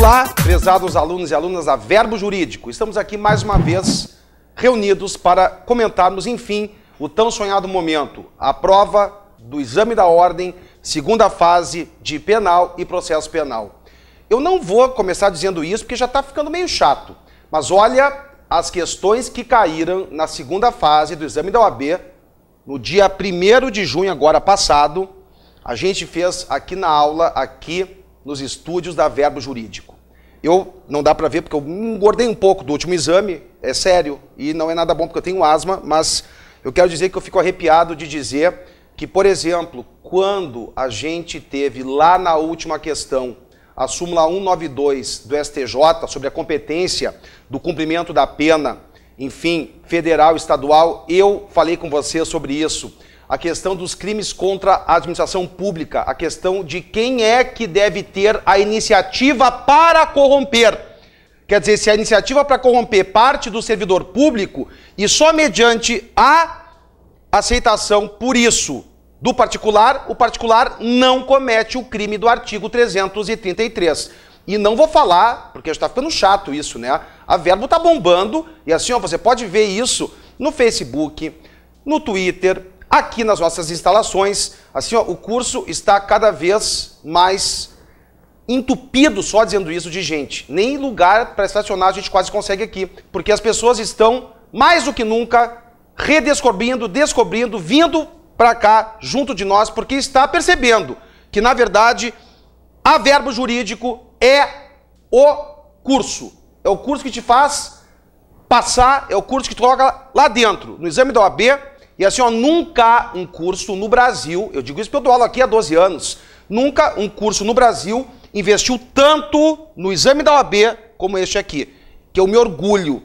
Olá, prezados alunos e alunas da Verbo Jurídico. Estamos aqui mais uma vez reunidos para comentarmos, enfim, o tão sonhado momento, a prova do exame da ordem, segunda fase de penal e processo penal. Eu não vou começar dizendo isso porque já está ficando meio chato, mas olha as questões que caíram na segunda fase do exame da OAB no dia 1 de junho, agora passado. A gente fez aqui na aula, aqui nos estúdios da Verbo Jurídico. Eu não dá para ver porque eu engordei um pouco do último exame, é sério, e não é nada bom porque eu tenho asma, mas eu quero dizer que eu fico arrepiado de dizer que, por exemplo, quando a gente teve lá na última questão a súmula 192 do STJ sobre a competência do cumprimento da pena, enfim, federal, estadual, eu falei com você sobre isso a questão dos crimes contra a administração pública, a questão de quem é que deve ter a iniciativa para corromper. Quer dizer, se a iniciativa para corromper parte do servidor público e só mediante a aceitação por isso do particular, o particular não comete o crime do artigo 333. E não vou falar, porque está ficando chato isso, né? A verbo está bombando e assim, ó, você pode ver isso no Facebook, no Twitter, aqui nas nossas instalações. Assim, ó, o curso está cada vez mais entupido, só dizendo isso, de gente. Nem lugar para estacionar a gente quase consegue aqui, porque as pessoas estão, mais do que nunca, redescobrindo, descobrindo, vindo para cá junto de nós, porque está percebendo que, na verdade, a verbo jurídico é o curso. É o curso que te faz passar, é o curso que te coloca lá dentro, no exame da OAB, e assim, ó, nunca um curso no Brasil, eu digo isso porque eu dou aula aqui há 12 anos, nunca um curso no Brasil investiu tanto no exame da OAB como este aqui. Que eu me orgulho,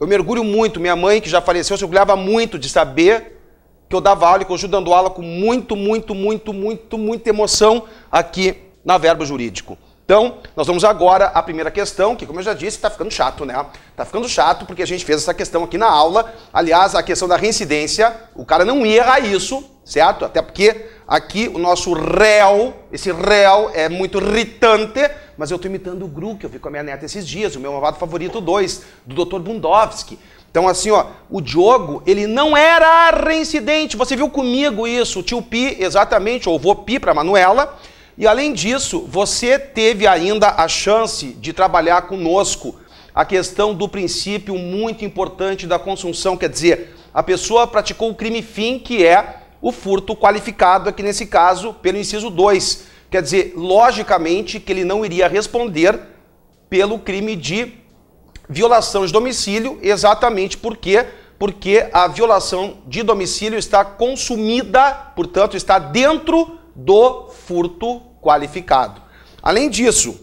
eu me orgulho muito. Minha mãe, que já faleceu, se orgulhava muito de saber que eu dava aula e que eu estou dando aula com muito, muito, muito, muito, muita emoção aqui na Verbo Jurídico. Então, nós vamos agora à primeira questão, que como eu já disse, está ficando chato, né? Está ficando chato porque a gente fez essa questão aqui na aula. Aliás, a questão da reincidência, o cara não erra isso, certo? Até porque aqui o nosso réu, esse réu é muito irritante, mas eu estou imitando o Gru, que eu vi com a minha neta esses dias, o meu amado favorito 2, do Dr. Bundowski. Então, assim, ó, o Diogo, ele não era reincidente. Você viu comigo isso, o tio Pi, exatamente, ou o vô Pi para Manuela e além disso, você teve ainda a chance de trabalhar conosco a questão do princípio muito importante da consunção, quer dizer, a pessoa praticou o crime fim, que é o furto qualificado, aqui nesse caso, pelo inciso 2. Quer dizer, logicamente que ele não iria responder pelo crime de violação de domicílio, exatamente porque porque a violação de domicílio está consumida, portanto, está dentro do furto qualificado. Além disso,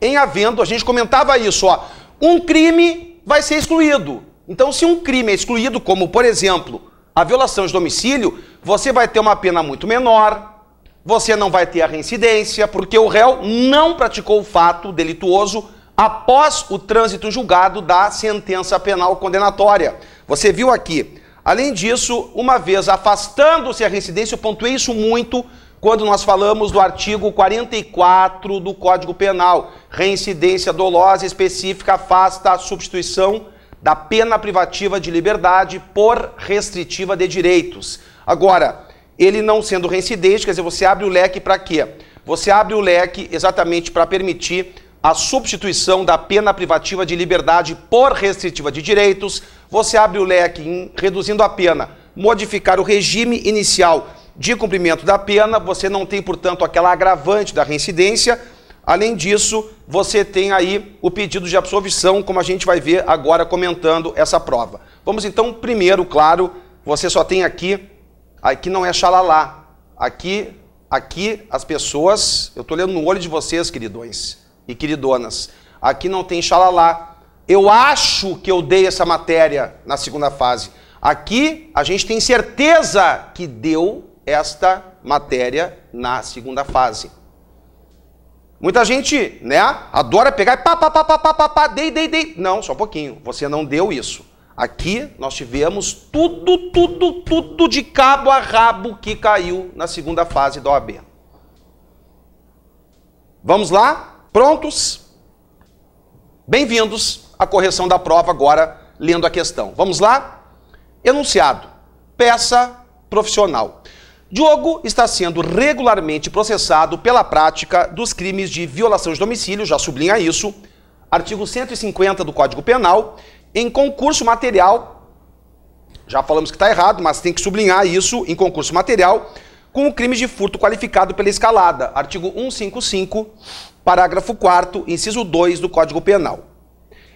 em havendo, a gente comentava isso, ó, um crime vai ser excluído. Então, se um crime é excluído, como por exemplo a violação de domicílio, você vai ter uma pena muito menor, você não vai ter a reincidência, porque o réu não praticou o fato delituoso após o trânsito julgado da sentença penal condenatória. Você viu aqui. Além disso, uma vez afastando-se a reincidência, eu pontuei isso muito quando nós falamos do artigo 44 do Código Penal. Reincidência dolosa específica afasta a substituição da pena privativa de liberdade por restritiva de direitos. Agora, ele não sendo reincidente, quer dizer, você abre o leque para quê? Você abre o leque exatamente para permitir a substituição da pena privativa de liberdade por restritiva de direitos. Você abre o leque em, reduzindo a pena, modificar o regime inicial de cumprimento da pena, você não tem, portanto, aquela agravante da reincidência. Além disso, você tem aí o pedido de absolvição, como a gente vai ver agora comentando essa prova. Vamos então, primeiro, claro, você só tem aqui, aqui não é xalalá. Aqui, aqui as pessoas, eu estou lendo no olho de vocês, queridões e queridonas, aqui não tem xalalá. Eu acho que eu dei essa matéria na segunda fase. Aqui a gente tem certeza que deu esta matéria na segunda fase. Muita gente, né, adora pegar e pá, pá, pá, pá, pá, pá, pá, dei, dei, dei. Não, só um pouquinho. Você não deu isso. Aqui nós tivemos tudo, tudo, tudo de cabo a rabo que caiu na segunda fase da OAB. Vamos lá? Prontos? Bem-vindos à correção da prova agora, lendo a questão. Vamos lá? Enunciado. Peça profissional. Diogo está sendo regularmente processado pela prática dos crimes de violação de domicílio, já sublinha isso, artigo 150 do Código Penal, em concurso material, já falamos que está errado, mas tem que sublinhar isso, em concurso material, com o crime de furto qualificado pela escalada, artigo 155, parágrafo 4 inciso 2 do Código Penal.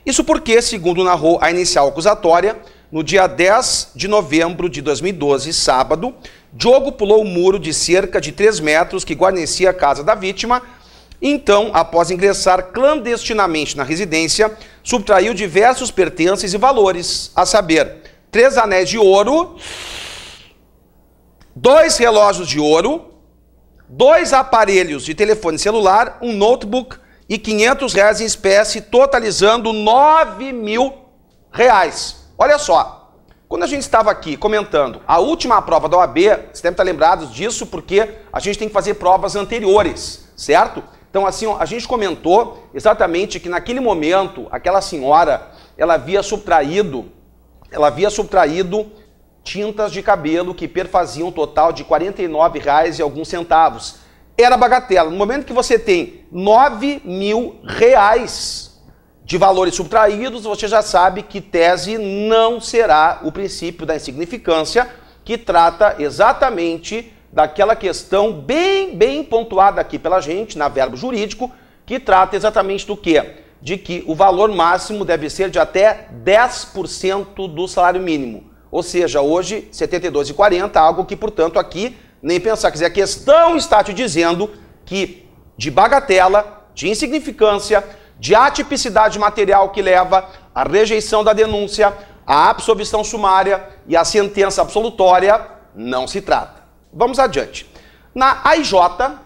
Isso porque, segundo narrou a inicial acusatória, no dia 10 de novembro de 2012, sábado, Diogo pulou o muro de cerca de 3 metros que guarnecia a casa da vítima. Então, após ingressar clandestinamente na residência, subtraiu diversos pertences e valores, a saber, três anéis de ouro, dois relógios de ouro, dois aparelhos de telefone celular, um notebook e 500 reais em espécie, totalizando 9 mil reais. Olha só, quando a gente estava aqui comentando a última prova da OAB, você deve estar lembrados disso porque a gente tem que fazer provas anteriores, certo? Então, assim, a gente comentou exatamente que naquele momento, aquela senhora, ela havia subtraído, ela havia subtraído tintas de cabelo que perfaziam um total de R$ 49,00 e alguns centavos. Era bagatela. No momento que você tem R$ 9 mil reais de valores subtraídos, você já sabe que tese não será o princípio da insignificância, que trata exatamente daquela questão bem, bem pontuada aqui pela gente, na verbo jurídico, que trata exatamente do quê? De que o valor máximo deve ser de até 10% do salário mínimo. Ou seja, hoje, 72,40, algo que, portanto, aqui nem pensar. Quer dizer, a questão está te dizendo que de bagatela, de insignificância, de atipicidade material que leva à rejeição da denúncia, à absolvição sumária e à sentença absolutória, não se trata. Vamos adiante. Na AIJ,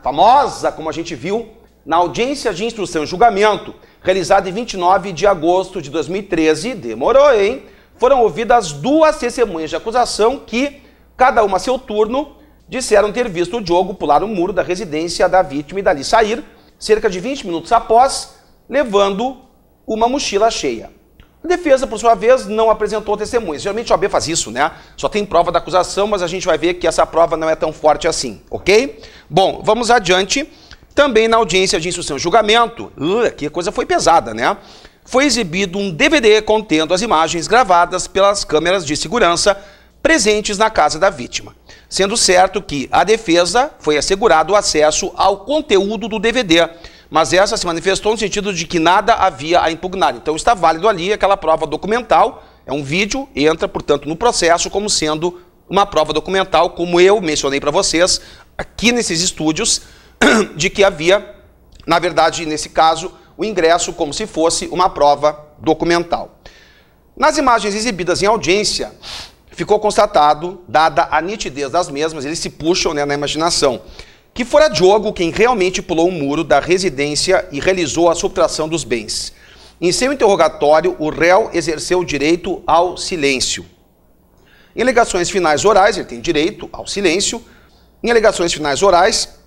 famosa, como a gente viu, na audiência de instrução e julgamento, realizada em 29 de agosto de 2013, demorou, hein? Foram ouvidas duas testemunhas de acusação que, cada uma a seu turno, disseram ter visto o Diogo pular o muro da residência da vítima e dali sair, cerca de 20 minutos após levando uma mochila cheia. A defesa, por sua vez, não apresentou testemunhas. Geralmente o AB faz isso, né? Só tem prova da acusação, mas a gente vai ver que essa prova não é tão forte assim, ok? Bom, vamos adiante. Também na audiência de instrução e julgamento, uh, que coisa foi pesada, né? Foi exibido um DVD contendo as imagens gravadas pelas câmeras de segurança presentes na casa da vítima. Sendo certo que a defesa foi assegurado o acesso ao conteúdo do DVD, mas essa se manifestou no sentido de que nada havia a impugnar. Então está válido ali aquela prova documental, é um vídeo, entra, portanto, no processo como sendo uma prova documental, como eu mencionei para vocês aqui nesses estúdios, de que havia, na verdade, nesse caso, o ingresso como se fosse uma prova documental. Nas imagens exibidas em audiência, ficou constatado, dada a nitidez das mesmas, eles se puxam né, na imaginação que fora Diogo quem realmente pulou o muro da residência e realizou a subtração dos bens. Em seu interrogatório, o réu exerceu o direito ao silêncio. Em alegações finais orais, ele tem direito ao silêncio. Em alegações finais orais,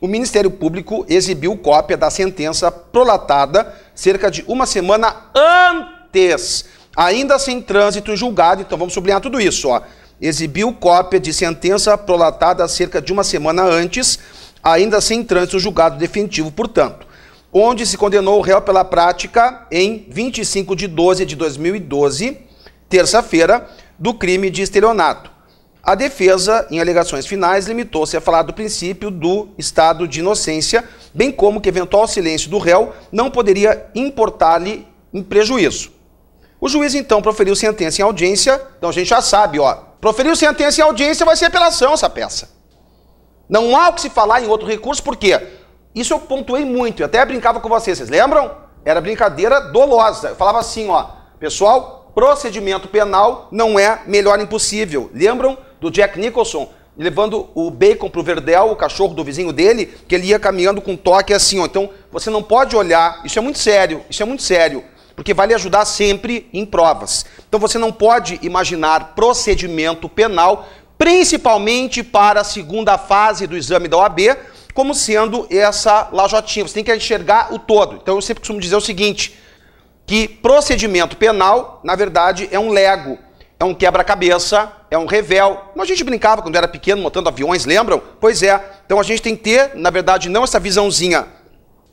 o Ministério Público exibiu cópia da sentença prolatada cerca de uma semana antes, ainda sem trânsito em julgado. Então vamos sublinhar tudo isso. Ó exibiu cópia de sentença prolatada cerca de uma semana antes, ainda sem trânsito julgado definitivo, portanto, onde se condenou o réu pela prática em 25 de 12 de 2012, terça-feira, do crime de estelionato. A defesa, em alegações finais, limitou-se a falar do princípio do estado de inocência, bem como que eventual silêncio do réu não poderia importar-lhe em prejuízo. O juiz então proferiu sentença em audiência, então a gente já sabe, ó, Proferiu sentença em audiência, vai ser apelação essa peça. Não há o que se falar em outro recurso, porque isso eu pontuei muito, eu até brincava com vocês, vocês lembram? Era brincadeira dolosa. Eu falava assim, ó, pessoal, procedimento penal não é melhor impossível. Lembram do Jack Nicholson levando o bacon pro Verdel, o cachorro do vizinho dele, que ele ia caminhando com um toque assim, ó. Então, você não pode olhar, isso é muito sério, isso é muito sério porque vai lhe ajudar sempre em provas. Então você não pode imaginar procedimento penal, principalmente para a segunda fase do exame da OAB, como sendo essa lajotinha. Você tem que enxergar o todo. Então eu sempre costumo dizer o seguinte, que procedimento penal, na verdade, é um lego, é um quebra-cabeça, é um revel. A gente brincava quando era pequeno montando aviões, lembram? Pois é. Então a gente tem que ter, na verdade, não essa visãozinha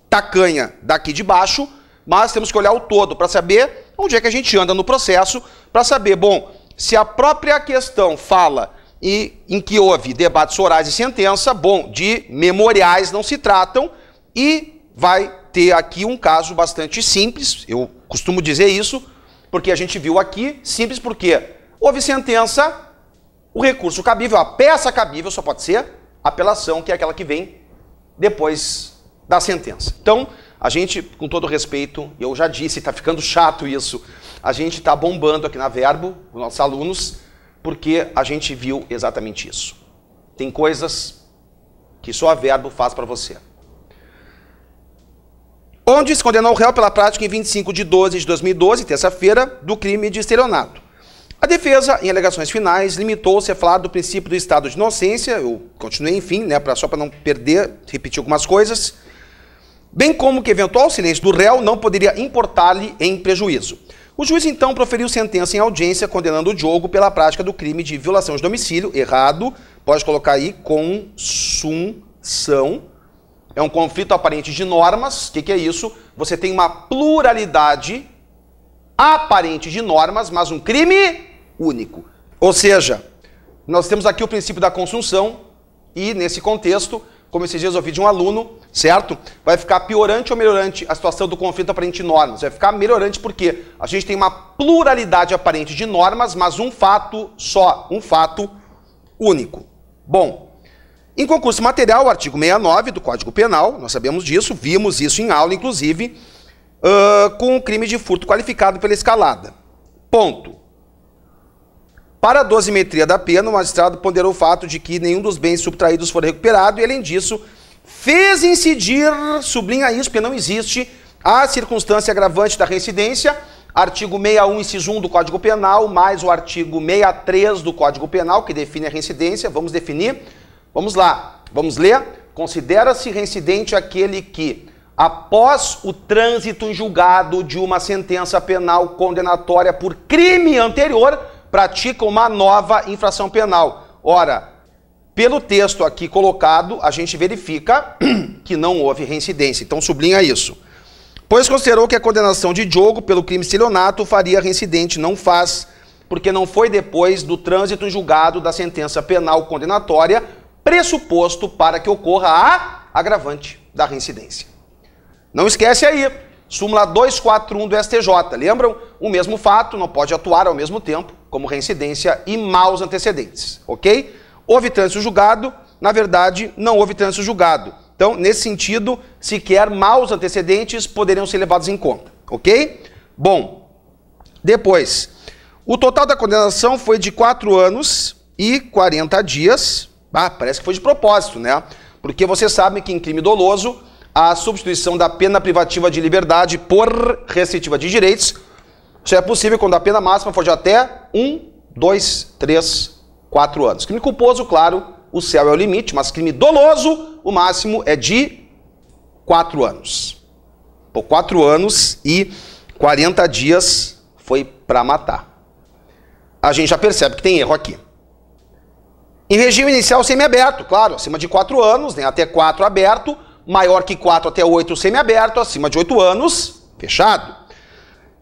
tacanha daqui de baixo, mas temos que olhar o todo para saber onde é que a gente anda no processo, para saber, bom, se a própria questão fala e em que houve debates orais e sentença, bom, de memoriais não se tratam e vai ter aqui um caso bastante simples, eu costumo dizer isso, porque a gente viu aqui, simples porque houve sentença, o recurso cabível, a peça cabível só pode ser apelação, que é aquela que vem depois da sentença. Então, a gente, com todo respeito, eu já disse, está ficando chato isso. A gente está bombando aqui na Verbo, os nossos alunos, porque a gente viu exatamente isso. Tem coisas que só a Verbo faz para você. Onde se condenou o réu pela prática em 25 de 12 de 2012, terça-feira, do crime de estelionato. A defesa, em alegações finais, limitou-se a falar do princípio do estado de inocência. Eu continuei, enfim, né, pra, só para não perder, repetir algumas coisas bem como que eventual silêncio do réu não poderia importar-lhe em prejuízo. O juiz então proferiu sentença em audiência condenando o Diogo pela prática do crime de violação de domicílio, errado, pode colocar aí consunção. É um conflito aparente de normas. O que, que é isso? Você tem uma pluralidade aparente de normas, mas um crime único. Ou seja, nós temos aqui o princípio da consunção e, nesse contexto, como esses dias eu de um aluno, certo? Vai ficar piorante ou melhorante a situação do conflito aparente de normas? Vai ficar melhorante porque a gente tem uma pluralidade aparente de normas, mas um fato só, um fato único. Bom, em concurso material, o artigo 69 do Código Penal, nós sabemos disso, vimos isso em aula, inclusive, uh, com o crime de furto qualificado pela escalada. Ponto. Para a dosimetria da pena, o magistrado ponderou o fato de que nenhum dos bens subtraídos foi recuperado e, além disso, fez incidir, sublinha isso, porque não existe a circunstância agravante da reincidência, artigo 61, inciso 1 do Código Penal, mais o artigo 63 do Código Penal, que define a reincidência. Vamos definir? Vamos lá, vamos ler? Considera-se reincidente aquele que, após o trânsito em julgado de uma sentença penal condenatória por crime anterior, pratica uma nova infração penal. Ora, pelo texto aqui colocado, a gente verifica que não houve reincidência. Então sublinha isso. Pois considerou que a condenação de Diogo pelo crime estelionato faria reincidente, não faz, porque não foi depois do trânsito em julgado da sentença penal condenatória, pressuposto para que ocorra a agravante da reincidência. Não esquece aí, súmula 241 do STJ. Lembram? O mesmo fato não pode atuar ao mesmo tempo como reincidência e maus antecedentes, ok? Houve trânsito julgado, na verdade, não houve trânsito julgado. Então, nesse sentido, sequer maus antecedentes poderiam ser levados em conta, ok? Bom, depois, o total da condenação foi de 4 anos e 40 dias. Ah, parece que foi de propósito, né? Porque vocês sabem que em crime doloso, a substituição da pena privativa de liberdade por restritiva de direitos isso é possível quando a pena máxima for de até 1, 2, 3, 4 anos. Crime culposo, claro, o céu é o limite, mas crime doloso, o máximo é de 4 anos. Por 4 anos e 40 dias foi para matar. A gente já percebe que tem erro aqui. Em regime inicial semiaberto, claro, acima de 4 anos, né, até 4 aberto, maior que 4 até 8 semiaberto, acima de 8 anos, fechado.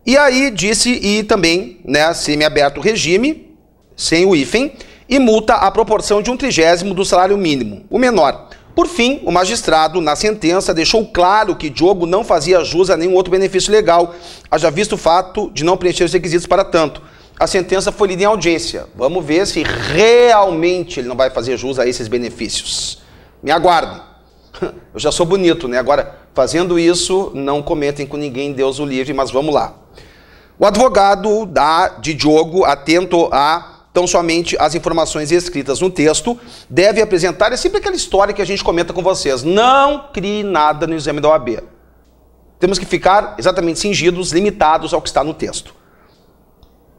E aí disse e também, né, semi-aberto regime, sem o hífen, e multa a proporção de um trigésimo do salário mínimo, o menor. Por fim, o magistrado, na sentença, deixou claro que Diogo não fazia jus a nenhum outro benefício legal, haja visto o fato de não preencher os requisitos para tanto. A sentença foi lida em audiência. Vamos ver se realmente ele não vai fazer jus a esses benefícios. Me aguardem. Eu já sou bonito, né? Agora, fazendo isso, não comentem com ninguém, Deus o livre, mas vamos lá. O advogado da, de Diogo, atento a tão somente as informações escritas no texto, deve apresentar, é sempre aquela história que a gente comenta com vocês, não crie nada no exame da OAB. Temos que ficar exatamente cingidos, limitados ao que está no texto.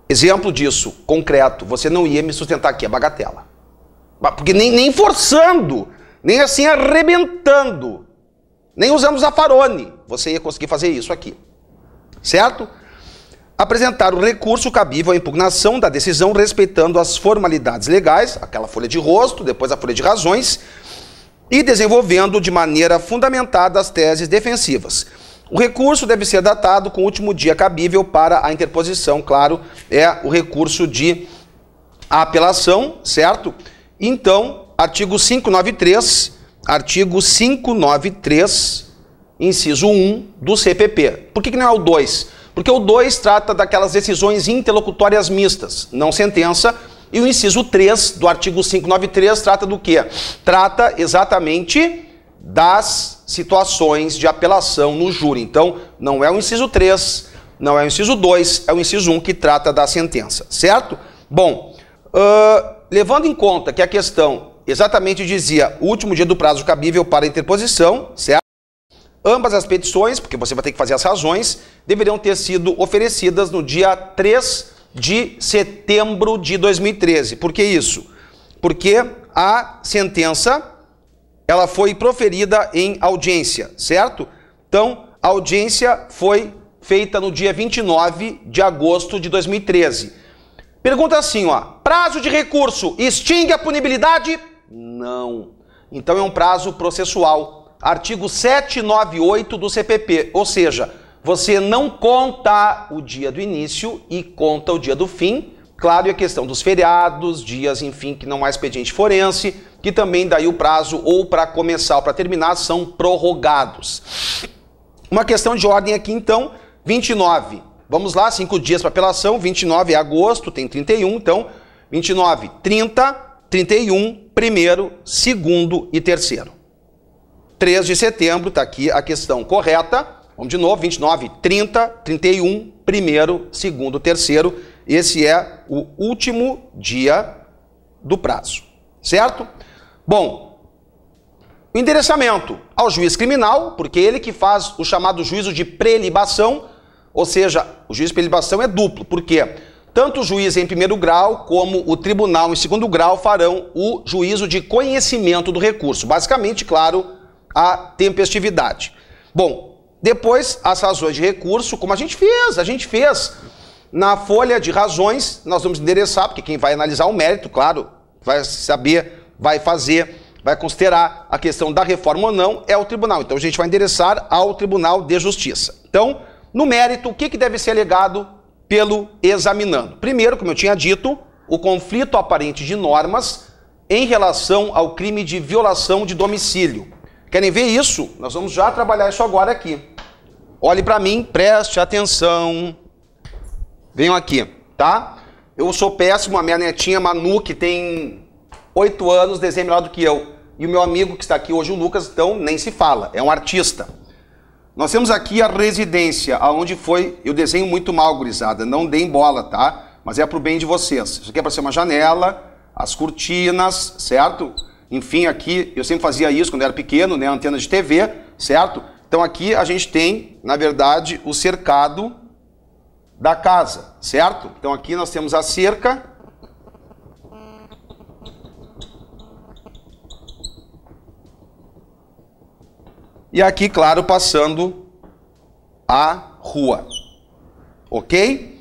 Exemplo disso, concreto, você não ia me sustentar aqui, é bagatela. Porque nem, nem forçando, nem assim arrebentando, nem usando zafarone, você ia conseguir fazer isso aqui. Certo? apresentar o recurso cabível à impugnação da decisão, respeitando as formalidades legais, aquela folha de rosto, depois a folha de razões, e desenvolvendo de maneira fundamentada as teses defensivas. O recurso deve ser datado com o último dia cabível para a interposição, claro, é o recurso de apelação, certo? Então, artigo 593, artigo 593, inciso 1 do CPP. Por que, que não é o 2? Porque o 2 trata daquelas decisões interlocutórias mistas, não sentença, e o inciso 3 do artigo 593 trata do quê? Trata exatamente das situações de apelação no júri. Então, não é o inciso 3, não é o inciso 2, é o inciso 1 que trata da sentença, certo? Bom, uh, levando em conta que a questão exatamente dizia o último dia do prazo cabível para interposição, certo? Ambas as petições, porque você vai ter que fazer as razões, deveriam ter sido oferecidas no dia 3 de setembro de 2013. Por que isso? Porque a sentença ela foi proferida em audiência, certo? Então, a audiência foi feita no dia 29 de agosto de 2013. Pergunta assim, ó: prazo de recurso extingue a punibilidade? Não. Então é um prazo processual. Artigo 798 do CPP, ou seja, você não conta o dia do início e conta o dia do fim. Claro, e a questão dos feriados, dias, enfim, que não há expediente forense, que também daí o prazo ou para começar ou para terminar são prorrogados. Uma questão de ordem aqui então, 29. Vamos lá, 5 dias para apelação, 29 é agosto, tem 31, então 29, 30, 31, primeiro, segundo e terceiro. 3 de setembro, está aqui a questão correta. Vamos de novo, 29, 30, 31, primeiro, segundo, terceiro. Esse é o último dia do prazo, certo? Bom, o endereçamento ao juiz criminal, porque ele que faz o chamado juízo de prelibação, ou seja, o juiz de prelibação é duplo, porque tanto o juiz em primeiro grau como o tribunal em segundo grau farão o juízo de conhecimento do recurso, basicamente, claro, a tempestividade. Bom, depois, as razões de recurso, como a gente fez, a gente fez na folha de razões, nós vamos endereçar, porque quem vai analisar o mérito, claro, vai saber, vai fazer, vai considerar a questão da reforma ou não, é o tribunal. Então a gente vai endereçar ao Tribunal de Justiça. Então, no mérito, o que, que deve ser alegado pelo examinando? Primeiro, como eu tinha dito, o conflito aparente de normas em relação ao crime de violação de domicílio. Querem ver isso? Nós vamos já trabalhar isso agora aqui. Olhe para mim, preste atenção. Venham aqui, tá? Eu sou péssimo, a minha netinha Manu, que tem oito anos, desenha melhor do que eu. E o meu amigo que está aqui hoje, o Lucas, então nem se fala, é um artista. Nós temos aqui a residência, aonde foi. Eu desenho muito mal, gurizada, não deem bola, tá? Mas é para o bem de vocês. Isso aqui é para ser uma janela, as cortinas, certo? Enfim, aqui eu sempre fazia isso quando era pequeno, né? Antena de TV, certo? Então aqui a gente tem, na verdade, o cercado da casa, certo? Então aqui nós temos a cerca. E aqui, claro, passando a rua. Ok?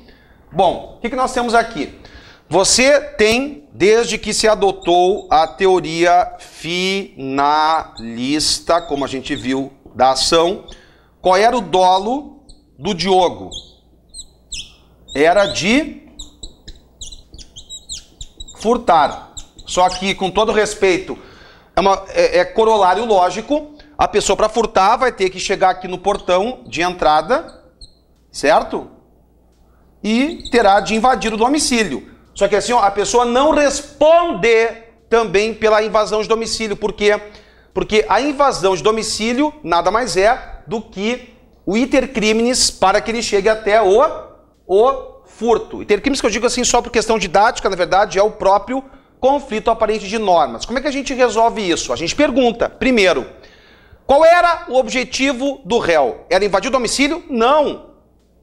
Bom, o que, que nós temos aqui? Você tem, desde que se adotou a teoria finalista, como a gente viu, da ação, qual era o dolo do Diogo? Era de furtar. Só que, com todo respeito, é, uma, é, é corolário lógico. A pessoa, para furtar, vai ter que chegar aqui no portão de entrada, certo? E terá de invadir o domicílio. Só que assim, ó, a pessoa não responde também pela invasão de domicílio. Por quê? Porque a invasão de domicílio nada mais é do que o intercrimes para que ele chegue até o, o furto. Intercrimes que eu digo assim só por questão didática, na verdade, é o próprio conflito aparente de normas. Como é que a gente resolve isso? A gente pergunta, primeiro, qual era o objetivo do réu? Era invadir o domicílio? Não.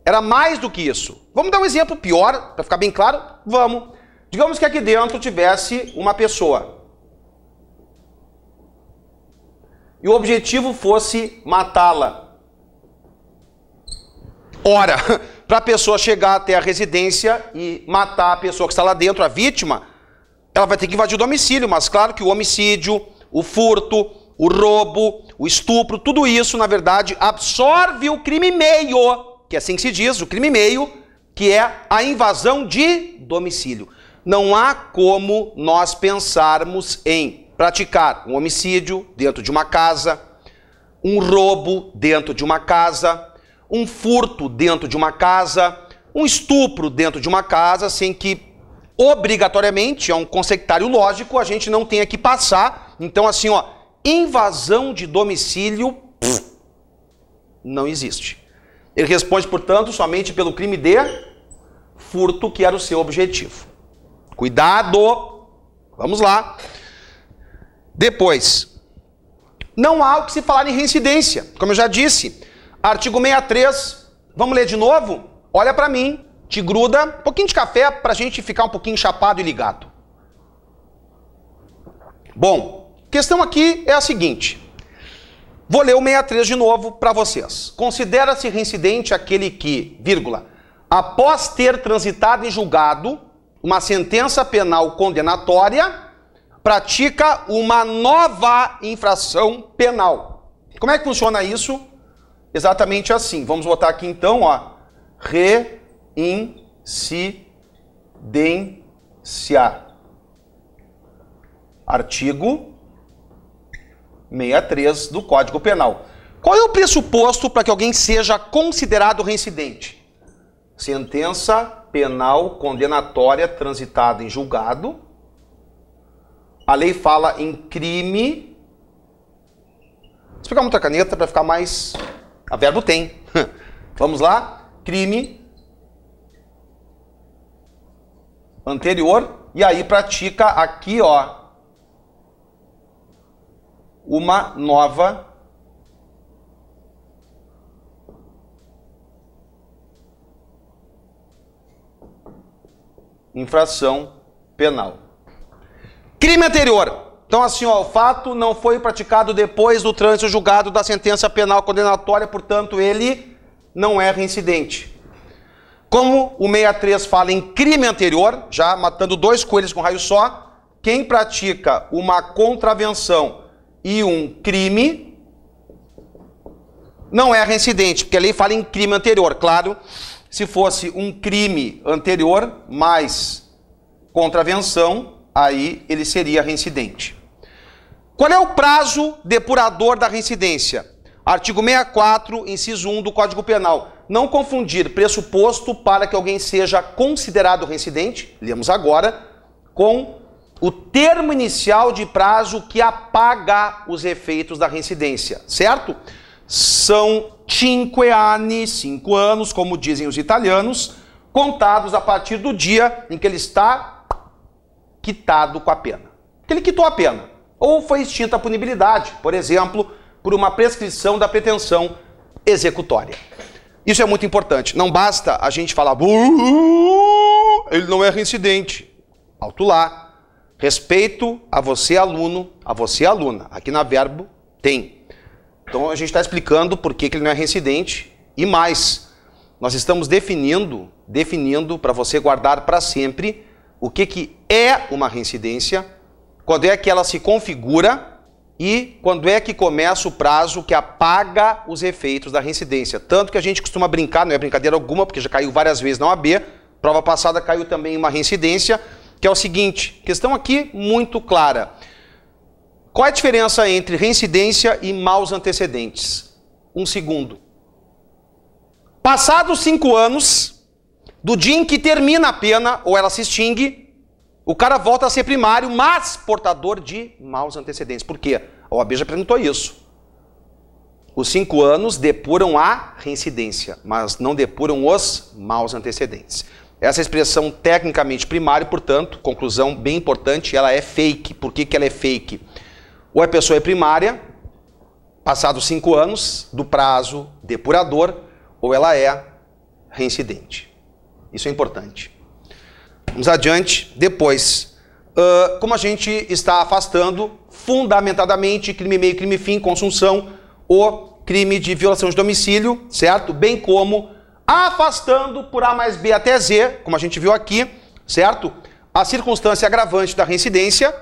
Era mais do que isso. Vamos dar um exemplo pior, para ficar bem claro? Vamos. Digamos que aqui dentro tivesse uma pessoa. E o objetivo fosse matá-la. Ora, para a pessoa chegar até a residência e matar a pessoa que está lá dentro, a vítima, ela vai ter que invadir o domicílio, mas claro que o homicídio, o furto, o roubo, o estupro, tudo isso, na verdade, absorve o crime meio que é assim que se diz, o crime meio, que é a invasão de domicílio. Não há como nós pensarmos em praticar um homicídio dentro de uma casa, um roubo dentro de uma casa, um furto dentro de uma casa, um estupro dentro de uma casa, sem que obrigatoriamente, é um conceitário lógico, a gente não tenha que passar. Então, assim, ó, invasão de domicílio pff, não existe. Ele responde, portanto, somente pelo crime de furto, que era o seu objetivo. Cuidado! Vamos lá. Depois, não há o que se falar em reincidência. Como eu já disse, artigo 63. Vamos ler de novo? Olha para mim, te gruda. Um pouquinho de café para a gente ficar um pouquinho chapado e ligado. Bom, questão aqui é a seguinte. Vou ler o 63 de novo para vocês. Considera-se reincidente aquele que, vírgula, após ter transitado em julgado uma sentença penal condenatória, pratica uma nova infração penal. Como é que funciona isso? Exatamente assim. Vamos botar aqui então, ó, reincidência. Artigo 63 do Código Penal. Qual é o pressuposto para que alguém seja considerado reincidente? Sentença penal condenatória transitada em julgado. A lei fala em crime. Vou pegar uma outra caneta para ficar mais. A verbo tem. Vamos lá? Crime anterior. E aí pratica aqui, ó, uma nova infração penal. Crime anterior. Então, assim, ó, o fato não foi praticado depois do trânsito julgado da sentença penal condenatória, portanto, ele não é reincidente. Como o 63 fala em crime anterior, já matando dois coelhos com raio só, quem pratica uma contravenção e um crime não é reincidente, porque a lei fala em crime anterior. Claro, se fosse um crime anterior mais contravenção, aí ele seria reincidente. Qual é o prazo depurador da reincidência? Artigo 64, inciso 1 do Código Penal. Não confundir pressuposto para que alguém seja considerado reincidente, lemos agora, com o termo inicial de prazo que apaga os efeitos da reincidência, certo? São cinque anni, cinco anos, como dizem os italianos, contados a partir do dia em que ele está quitado com a pena. Que ele quitou a pena. Ou foi extinta a punibilidade, por exemplo, por uma prescrição da pretensão executória. Isso é muito importante. Não basta a gente falar, ele não é reincidente. Alto lá. Respeito a você, aluno, a você, aluna. Aqui na Verbo tem. Então a gente está explicando por que, que ele não é reincidente e mais. Nós estamos definindo, definindo para você guardar para sempre o que, que é uma reincidência, quando é que ela se configura e quando é que começa o prazo que apaga os efeitos da reincidência. Tanto que a gente costuma brincar, não é brincadeira alguma, porque já caiu várias vezes na OAB, prova passada caiu também uma reincidência, que é o seguinte: questão aqui muito clara. Qual é a diferença entre reincidência e maus antecedentes? Um segundo. Passados cinco anos, do dia em que termina a pena ou ela se extingue, o cara volta a ser primário, mas portador de maus antecedentes. Por quê? A OAB já perguntou isso. Os cinco anos depuram a reincidência, mas não depuram os maus antecedentes. Essa expressão tecnicamente primária, portanto, conclusão bem importante, ela é fake. Por que, que ela é fake? Ou a pessoa é primária, passados cinco anos do prazo depurador, ou ela é reincidente. Isso é importante. Vamos adiante. Depois, uh, como a gente está afastando fundamentadamente crime meio, crime fim, consunção, ou crime de violação de domicílio, certo? Bem como afastando por A mais B até Z, como a gente viu aqui, certo? A circunstância agravante da reincidência.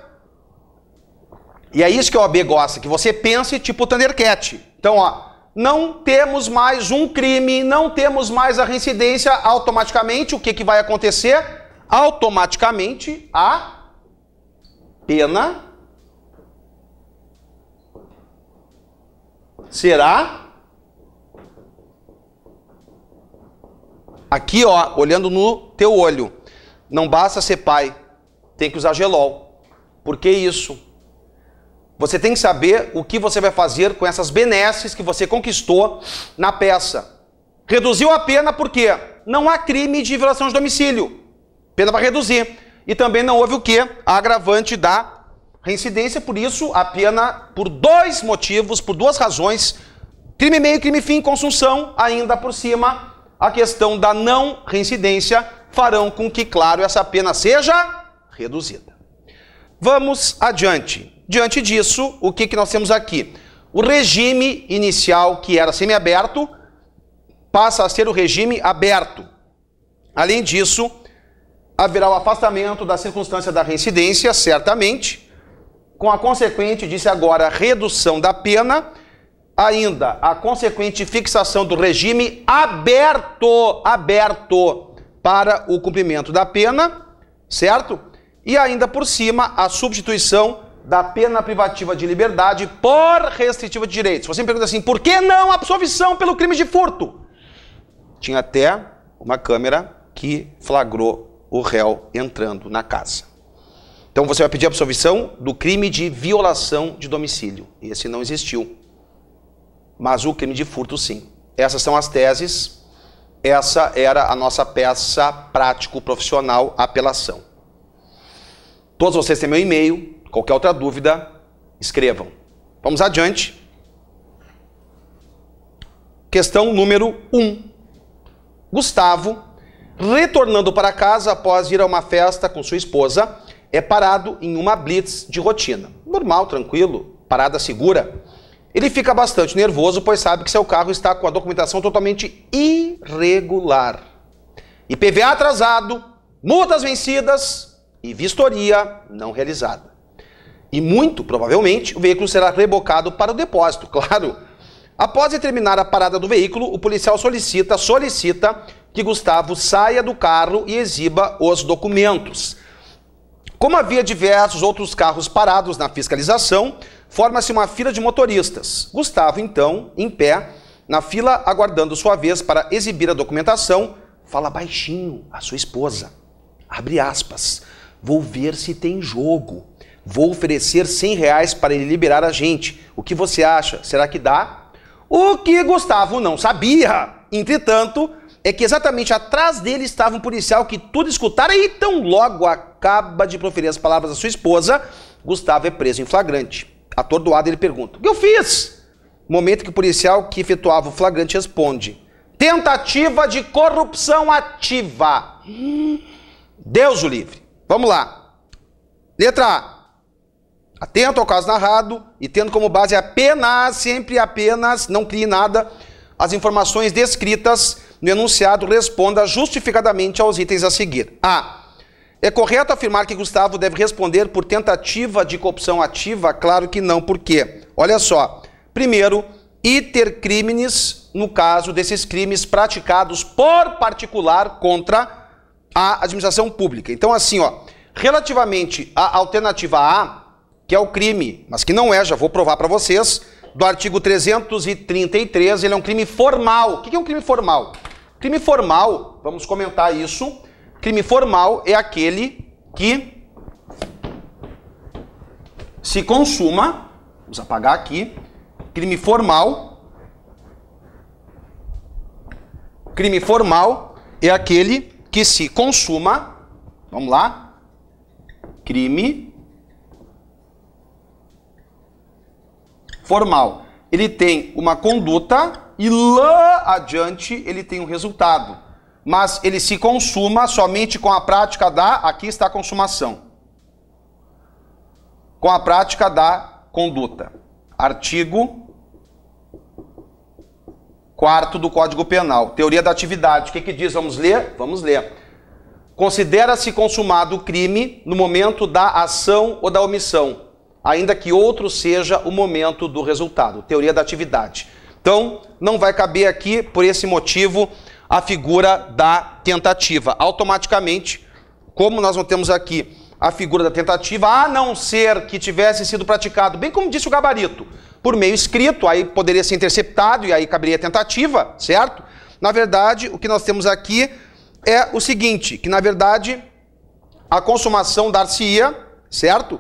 E é isso que a OAB gosta, que você pense tipo Thundercat. Então, ó, não temos mais um crime, não temos mais a reincidência, automaticamente o que, que vai acontecer? Automaticamente a pena será Aqui, ó, olhando no teu olho. Não basta ser pai, tem que usar gelol. Por que isso? Você tem que saber o que você vai fazer com essas benesses que você conquistou na peça. Reduziu a pena porque não há crime de violação de domicílio. Pena para reduzir. E também não houve o que? A agravante da reincidência, por isso a pena, por dois motivos, por duas razões, crime meio, crime fim, consunção, ainda por cima, a questão da não reincidência farão com que, claro, essa pena seja reduzida. Vamos adiante. Diante disso, o que, que nós temos aqui? O regime inicial, que era semiaberto, passa a ser o regime aberto. Além disso, haverá o afastamento da circunstância da reincidência, certamente, com a consequente, disse agora, redução da pena ainda a consequente fixação do regime aberto, aberto para o cumprimento da pena, certo? E ainda por cima a substituição da pena privativa de liberdade por restritiva de direitos. Você me pergunta assim, por que não absolvição pelo crime de furto? Tinha até uma câmera que flagrou o réu entrando na casa. Então você vai pedir absolvição do crime de violação de domicílio. Esse não existiu mas o crime de furto sim. Essas são as teses. Essa era a nossa peça prático-profissional apelação. Todos vocês têm meu e-mail. Qualquer outra dúvida, escrevam. Vamos adiante. Questão número 1. Um. Gustavo, retornando para casa após ir a uma festa com sua esposa, é parado em uma blitz de rotina. Normal, tranquilo, parada segura. Ele fica bastante nervoso, pois sabe que seu carro está com a documentação totalmente irregular. IPVA atrasado, multas vencidas e vistoria não realizada. E muito provavelmente o veículo será rebocado para o depósito, claro. Após determinar a parada do veículo, o policial solicita, solicita que Gustavo saia do carro e exiba os documentos. Como havia diversos outros carros parados na fiscalização, forma-se uma fila de motoristas. Gustavo, então, em pé, na fila, aguardando sua vez para exibir a documentação, fala baixinho à sua esposa. Abre aspas. Vou ver se tem jogo. Vou oferecer 100 reais para ele liberar a gente. O que você acha? Será que dá? O que Gustavo não sabia. Entretanto, é que exatamente atrás dele estava um policial que tudo escutara e tão logo acaba de proferir as palavras da sua esposa, Gustavo é preso em flagrante. Atordoado, ele pergunta: O que eu fiz? Momento que o policial que efetuava o flagrante responde: Tentativa de corrupção ativa. Deus o livre. Vamos lá. Letra A. Atento ao caso narrado e tendo como base apenas, sempre apenas, não crie nada, as informações descritas no enunciado responda justificadamente aos itens a seguir. A. É correto afirmar que Gustavo deve responder por tentativa de corrupção ativa? Claro que não, por quê? Olha só. Primeiro, iter crimes, no caso desses crimes praticados por particular contra a administração pública. Então, assim, ó, relativamente à alternativa A, que é o crime, mas que não é, já vou provar para vocês, do artigo 333, ele é um crime formal. O que é um crime formal? Crime formal, vamos comentar isso. Crime formal é aquele que se consuma, vamos apagar aqui, crime formal. Crime formal é aquele que se consuma, vamos lá, crime formal. Ele tem uma conduta e lá adiante ele tem um resultado. Mas ele se consuma somente com a prática da, aqui está a consumação. Com a prática da conduta. Artigo 4 do Código Penal, teoria da atividade. O que, que diz? Vamos ler? Vamos ler. Considera-se consumado o crime no momento da ação ou da omissão, ainda que outro seja o momento do resultado. Teoria da atividade. Então, não vai caber aqui, por esse motivo, a figura da tentativa. Automaticamente, como nós não temos aqui a figura da tentativa, a não ser que tivesse sido praticado, bem como disse o gabarito, por meio escrito, aí poderia ser interceptado e aí caberia a tentativa, certo? Na verdade, o que nós temos aqui é o seguinte, que na verdade a consumação dar-se-ia, certo?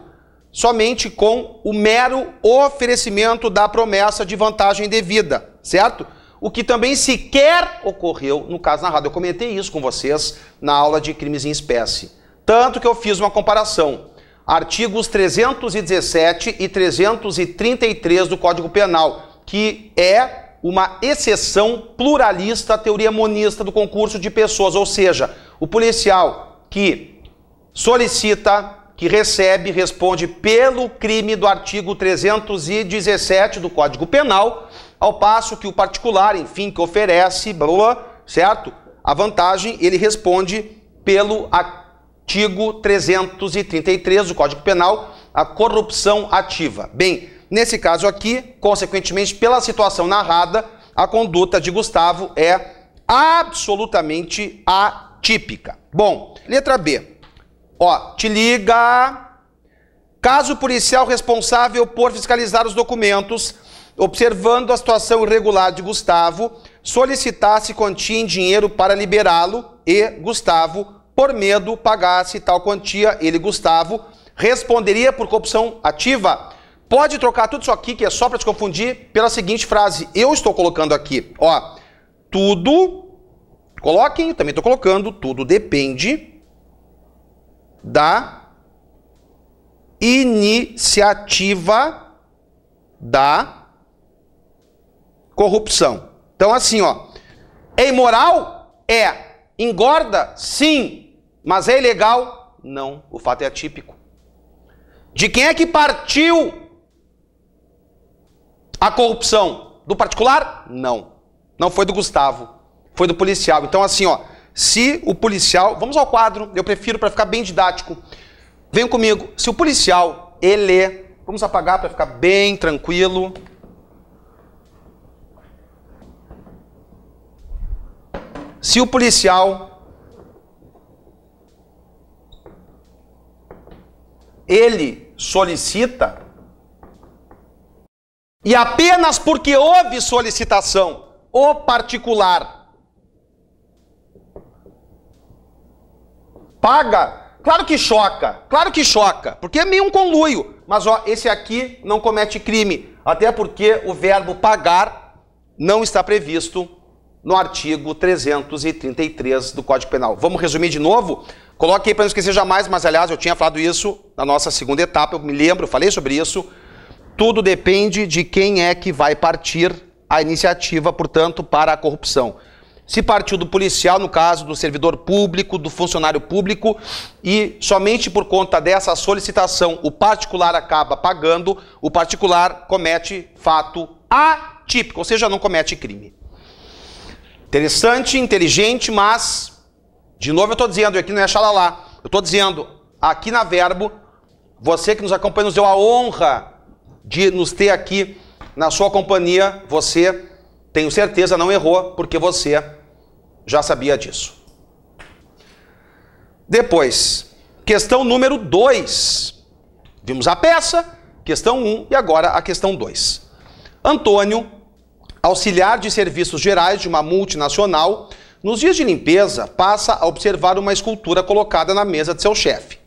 somente com o mero oferecimento da promessa de vantagem devida, certo? O que também sequer ocorreu no caso narrado. Eu comentei isso com vocês na aula de crimes em espécie. Tanto que eu fiz uma comparação. Artigos 317 e 333 do Código Penal, que é uma exceção pluralista à teoria monista do concurso de pessoas, ou seja, o policial que solicita que recebe responde pelo crime do artigo 317 do Código Penal, ao passo que o particular, enfim, que oferece, blá, blá, certo? A vantagem, ele responde pelo artigo 333 do Código Penal, a corrupção ativa. Bem, nesse caso aqui, consequentemente, pela situação narrada, a conduta de Gustavo é absolutamente atípica. Bom, letra B. Ó, te liga. Caso o policial responsável por fiscalizar os documentos, observando a situação irregular de Gustavo, solicitasse quantia em dinheiro para liberá-lo e Gustavo, por medo, pagasse tal quantia, ele, Gustavo, responderia por corrupção ativa. Pode trocar tudo isso aqui, que é só para te confundir, pela seguinte frase. Eu estou colocando aqui, ó, tudo, coloquem, também estou colocando, tudo depende da iniciativa da corrupção. Então assim, ó, é imoral? É. Engorda? Sim. Mas é ilegal? Não. O fato é atípico. De quem é que partiu a corrupção? Do particular? Não. Não foi do Gustavo. Foi do policial. Então, assim, ó, se o policial, vamos ao quadro, eu prefiro para ficar bem didático. Venham comigo. Se o policial, ele, é, vamos apagar para ficar bem tranquilo. Se o policial ele solicita e apenas porque houve solicitação o particular paga. Claro que choca, claro que choca, porque é meio um conluio. Mas ó, esse aqui não comete crime, até porque o verbo pagar não está previsto no artigo 333 do Código Penal. Vamos resumir de novo? Coloque aí para não esquecer jamais, mas aliás, eu tinha falado isso na nossa segunda etapa, eu me lembro, falei sobre isso. Tudo depende de quem é que vai partir a iniciativa, portanto, para a corrupção se partiu do policial, no caso do servidor público, do funcionário público, e somente por conta dessa solicitação o particular acaba pagando, o particular comete fato atípico, ou seja, não comete crime. Interessante, inteligente, mas, de novo eu estou dizendo, aqui não é xalala, eu estou dizendo, aqui na Verbo, você que nos acompanha nos deu a honra de nos ter aqui na sua companhia, você, tenho certeza, não errou, porque você já sabia disso. Depois, questão número 2. Vimos a peça, questão 1 um, e agora a questão 2. Antônio, auxiliar de serviços gerais de uma multinacional, nos dias de limpeza passa a observar uma escultura colocada na mesa de seu chefe.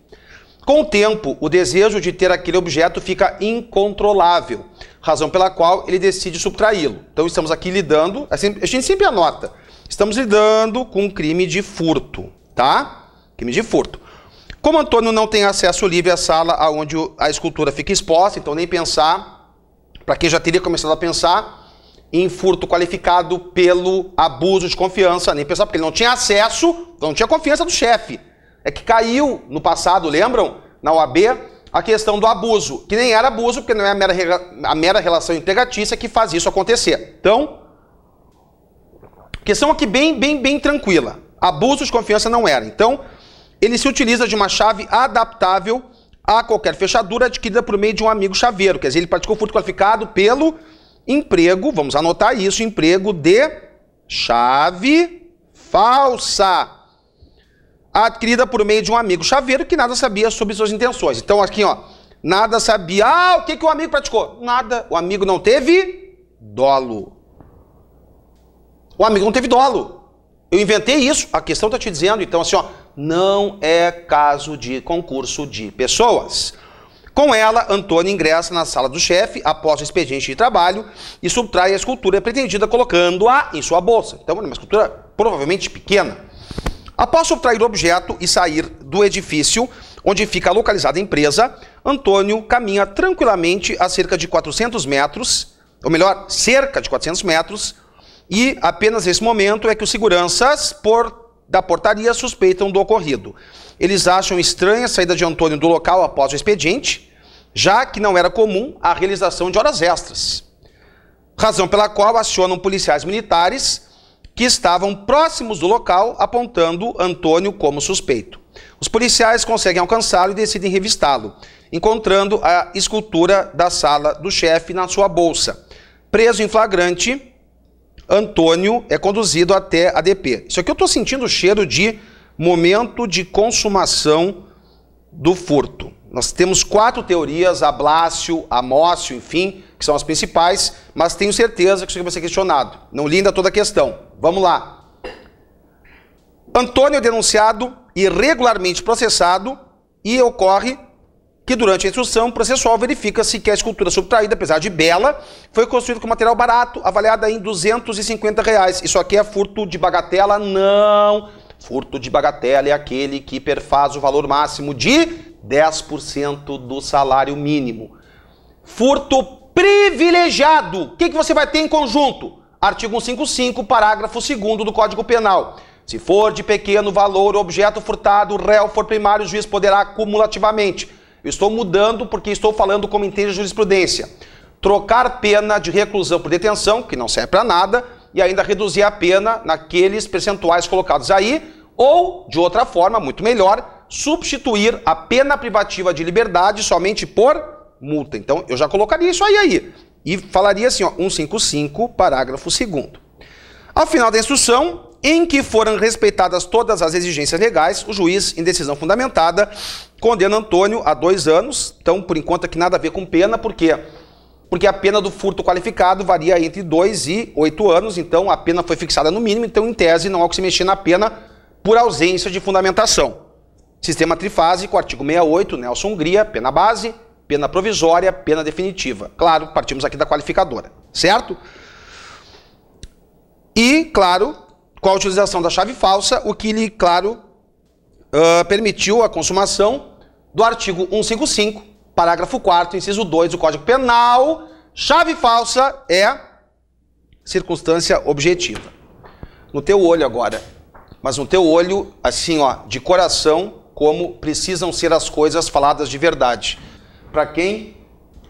Com o tempo, o desejo de ter aquele objeto fica incontrolável, razão pela qual ele decide subtraí-lo. Então estamos aqui lidando, assim, a gente sempre anota Estamos lidando com um crime de furto, tá? Crime de furto. Como Antônio não tem acesso livre à sala onde a escultura fica exposta, então nem pensar, para quem já teria começado a pensar, em furto qualificado pelo abuso de confiança, nem pensar, porque ele não tinha acesso, não tinha confiança do chefe. É que caiu no passado, lembram? Na OAB, a questão do abuso, que nem era abuso, porque não é a mera, a mera relação integratícia que faz isso acontecer. Então, Questão aqui bem, bem, bem tranquila. Abusos, confiança não era. Então, ele se utiliza de uma chave adaptável a qualquer fechadura adquirida por meio de um amigo chaveiro. Quer dizer, ele praticou furto qualificado pelo emprego, vamos anotar isso, emprego de chave falsa. Adquirida por meio de um amigo chaveiro que nada sabia sobre suas intenções. Então, aqui, ó, nada sabia. Ah, o que, que o amigo praticou? Nada. O amigo não teve dolo. O amigo não teve dolo. Eu inventei isso. A questão está te dizendo, então, assim, ó, não é caso de concurso de pessoas. Com ela, Antônio ingressa na sala do chefe após o expediente de trabalho e subtrai a escultura pretendida, colocando-a em sua bolsa. Então, uma escultura provavelmente pequena. Após subtrair o objeto e sair do edifício onde fica localizada a empresa, Antônio caminha tranquilamente a cerca de 400 metros, ou melhor, cerca de 400 metros, e apenas nesse momento é que os seguranças por, da portaria suspeitam do ocorrido. Eles acham estranha a saída de Antônio do local após o expediente, já que não era comum a realização de horas extras. Razão pela qual acionam policiais militares que estavam próximos do local, apontando Antônio como suspeito. Os policiais conseguem alcançá-lo e decidem revistá-lo, encontrando a escultura da sala do chefe na sua bolsa. Preso em flagrante, Antônio é conduzido até a DP. Isso aqui eu estou sentindo o cheiro de momento de consumação do furto. Nós temos quatro teorias, a Blácio, a Mócio, enfim, que são as principais, mas tenho certeza que isso aqui vai ser questionado. Não linda toda a questão. Vamos lá. Antônio é denunciado, irregularmente processado e ocorre que durante a instrução processual verifica-se que a escultura subtraída, apesar de bela, foi construída com material barato, avaliada em 250 reais. Isso aqui é furto de bagatela? Não. Furto de bagatela é aquele que perfaz o valor máximo de 10% do salário mínimo. Furto privilegiado. O que, que você vai ter em conjunto? Artigo 155, parágrafo 2 do Código Penal. Se for de pequeno valor o objeto furtado, réu for primário, o juiz poderá cumulativamente eu estou mudando porque estou falando como entende a jurisprudência. Trocar pena de reclusão por detenção, que não serve para nada, e ainda reduzir a pena naqueles percentuais colocados aí, ou, de outra forma, muito melhor, substituir a pena privativa de liberdade somente por multa. Então, eu já colocaria isso aí aí. E falaria assim, ó, 155, parágrafo 2 Ao final da instrução, em que foram respeitadas todas as exigências legais, o juiz, em decisão fundamentada, condena Antônio a dois anos. Então, por enquanto, aqui nada a ver com pena, por quê? Porque a pena do furto qualificado varia entre dois e oito anos, então a pena foi fixada no mínimo, então, em tese, não há que se mexer na pena por ausência de fundamentação. Sistema trifásico, artigo 68, Nelson Hungria, pena base, pena provisória, pena definitiva. Claro, partimos aqui da qualificadora, certo? E, claro, com a utilização da chave falsa, o que lhe, claro, uh, permitiu a consumação do artigo 155, parágrafo 4, inciso 2 do Código Penal. Chave falsa é circunstância objetiva. No teu olho agora, mas no teu olho, assim, ó, de coração, como precisam ser as coisas faladas de verdade. Para quem,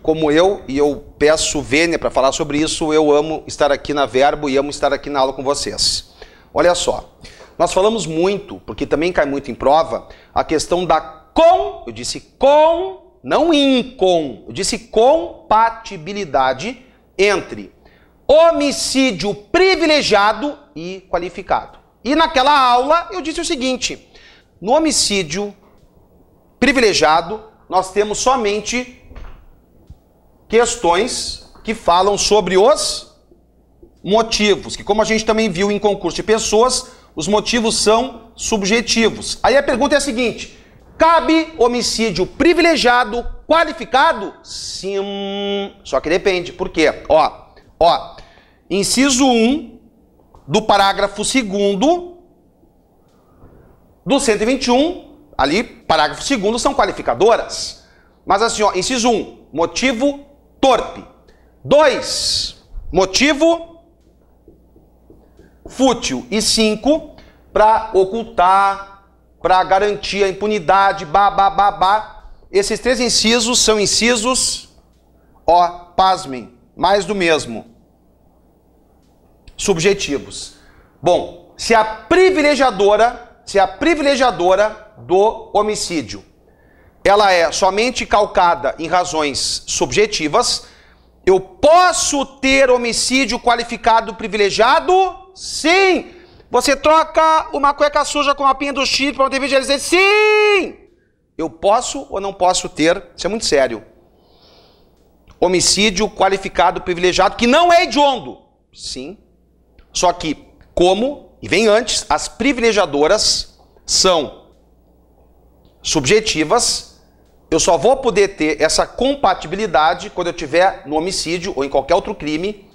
como eu, e eu peço vênia para falar sobre isso, eu amo estar aqui na Verbo e amo estar aqui na aula com vocês. Olha só, nós falamos muito, porque também cai muito em prova, a questão da com, eu disse com, não incom, eu disse compatibilidade entre homicídio privilegiado e qualificado. E naquela aula eu disse o seguinte: no homicídio privilegiado, nós temos somente questões que falam sobre os motivos, que como a gente também viu em concurso de pessoas, os motivos são subjetivos. Aí a pergunta é a seguinte: cabe homicídio privilegiado qualificado? Sim. Só que depende. Por quê? Ó, ó. Inciso 1 do parágrafo 2 do 121, ali, parágrafo 2 são qualificadoras. Mas assim, ó, inciso 1, motivo torpe. 2, motivo fútil. E cinco, para ocultar, para garantir a impunidade, babá, babá. Esses três incisos são incisos, ó, pasmem, mais do mesmo. Subjetivos. Bom, se a privilegiadora, se a privilegiadora do homicídio, ela é somente calcada em razões subjetivas, eu posso ter homicídio qualificado privilegiado? Sim! Você troca uma cueca suja com a pinha do chifre para um TV de LZ? Sim! Eu posso ou não posso ter? Isso é muito sério. Homicídio qualificado privilegiado, que não é hediondo. Sim. Só que, como, e vem antes, as privilegiadoras são subjetivas. Eu só vou poder ter essa compatibilidade quando eu tiver no homicídio ou em qualquer outro crime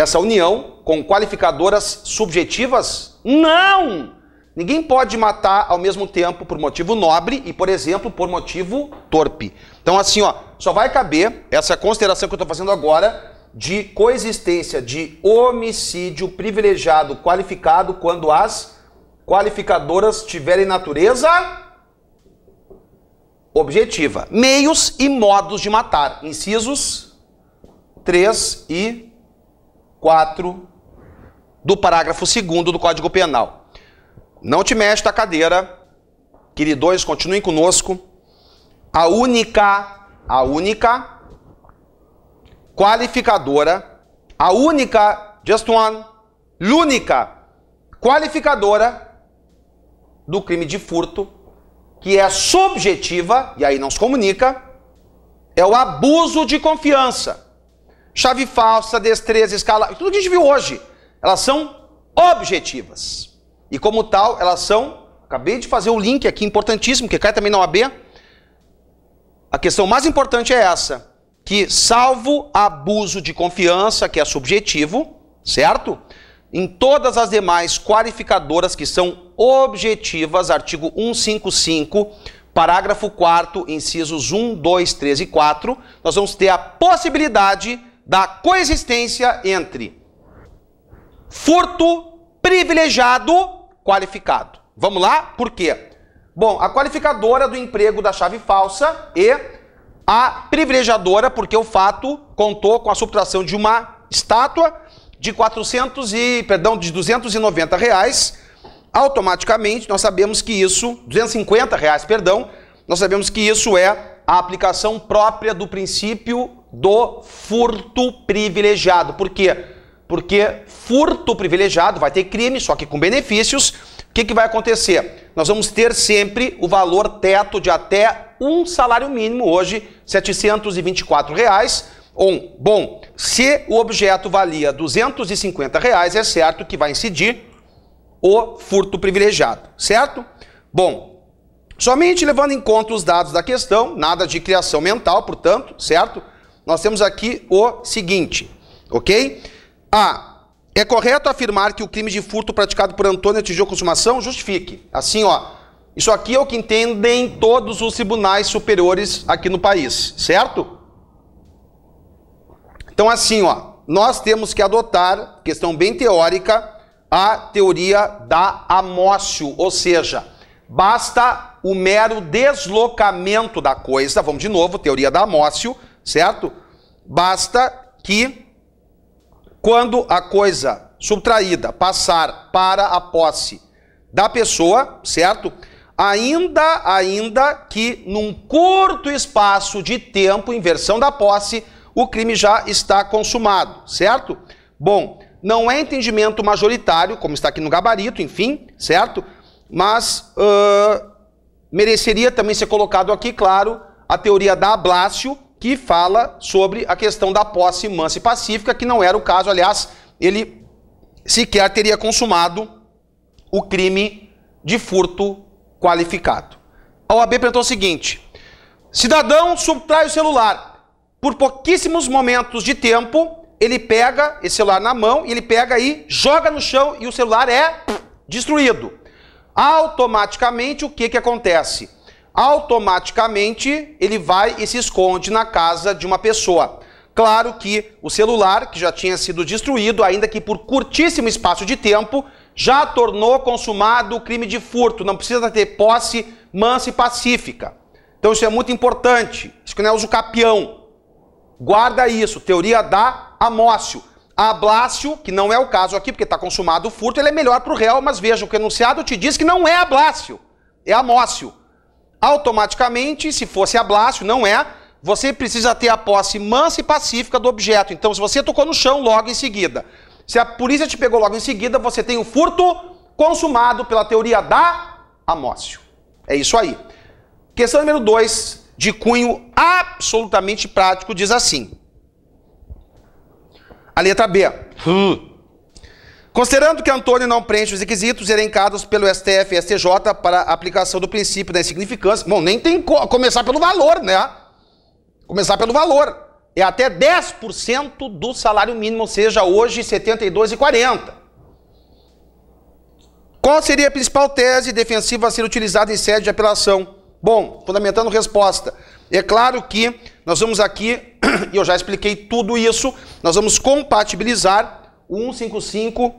essa união com qualificadoras subjetivas? Não! Ninguém pode matar ao mesmo tempo por motivo nobre e, por exemplo, por motivo torpe. Então, assim, ó, só vai caber essa consideração que eu estou fazendo agora de coexistência de homicídio privilegiado qualificado quando as qualificadoras tiverem natureza objetiva. Meios e modos de matar. Incisos 3 e 4 do parágrafo 2 do Código Penal. Não te mexe da cadeira, queridos, continuem conosco. A única, a única qualificadora, a única, just one, única qualificadora do crime de furto, que é subjetiva, e aí não se comunica, é o abuso de confiança chave falsa, destreza, escala, tudo que a gente viu hoje, elas são objetivas. E como tal, elas são, acabei de fazer o um link aqui importantíssimo, que cai também na OAB. A questão mais importante é essa, que salvo abuso de confiança, que é subjetivo, certo? Em todas as demais qualificadoras que são objetivas, artigo 155, parágrafo 4 incisos 1, 2, 3 e 4, nós vamos ter a possibilidade da coexistência entre furto privilegiado qualificado. Vamos lá? Por quê? Bom, a qualificadora do emprego da chave falsa e a privilegiadora, porque o fato contou com a subtração de uma estátua de 400 e, perdão, de 290 reais, automaticamente nós sabemos que isso, 250 reais, perdão, nós sabemos que isso é a aplicação própria do princípio do furto privilegiado. Por quê? Porque furto privilegiado vai ter crime, só que com benefícios. O que, que vai acontecer? Nós vamos ter sempre o valor teto de até um salário mínimo, hoje, R$ reais. Um, bom, se o objeto valia R$ reais, é certo que vai incidir o furto privilegiado, certo? Bom, somente levando em conta os dados da questão, nada de criação mental, portanto, certo? Nós temos aqui o seguinte, ok? A. É correto afirmar que o crime de furto praticado por Antônio atingiu consumação? Justifique. Assim, ó. Isso aqui é o que entendem todos os tribunais superiores aqui no país, certo? Então, assim, ó. Nós temos que adotar, questão bem teórica, a teoria da amócio, ou seja, basta o mero deslocamento da coisa, vamos de novo, teoria da amócio, certo? Basta que quando a coisa subtraída passar para a posse da pessoa, certo? Ainda, ainda que num curto espaço de tempo, em versão da posse, o crime já está consumado, certo? Bom, não é entendimento majoritário, como está aqui no gabarito, enfim, certo? Mas uh, mereceria também ser colocado aqui, claro, a teoria da Ablácio, que fala sobre a questão da posse mansa e pacífica, que não era o caso, aliás, ele sequer teria consumado o crime de furto qualificado. A OAB perguntou o seguinte: cidadão subtrai o celular. Por pouquíssimos momentos de tempo, ele pega esse celular na mão, ele pega e joga no chão e o celular é destruído. Automaticamente, o que, que acontece? automaticamente ele vai e se esconde na casa de uma pessoa. Claro que o celular, que já tinha sido destruído, ainda que por curtíssimo espaço de tempo, já tornou consumado o crime de furto. Não precisa ter posse mansa e pacífica. Então isso é muito importante. Isso que não é uso capião. Guarda isso. Teoria da Amócio. Ablácio, que não é o caso aqui, porque está consumado o furto, ele é melhor para o réu, mas veja, o enunciado te diz que não é Ablácio, é Amócio automaticamente, se fosse ablácio, não é, você precisa ter a posse mansa e pacífica do objeto. Então, se você tocou no chão logo em seguida, se a polícia te pegou logo em seguida, você tem o furto consumado pela teoria da amócio. É isso aí. Questão número 2, de cunho absolutamente prático, diz assim. A letra B. Uh. Considerando que Antônio não preenche os requisitos elencados pelo STF e STJ para aplicação do princípio da insignificância, bom, nem tem co começar pelo valor, né? Começar pelo valor. É até 10% do salário mínimo, ou seja, hoje R$ 72,40. Qual seria a principal tese defensiva a ser utilizada em sede de apelação? Bom, fundamentando resposta. É claro que nós vamos aqui, e eu já expliquei tudo isso, nós vamos compatibilizar 155,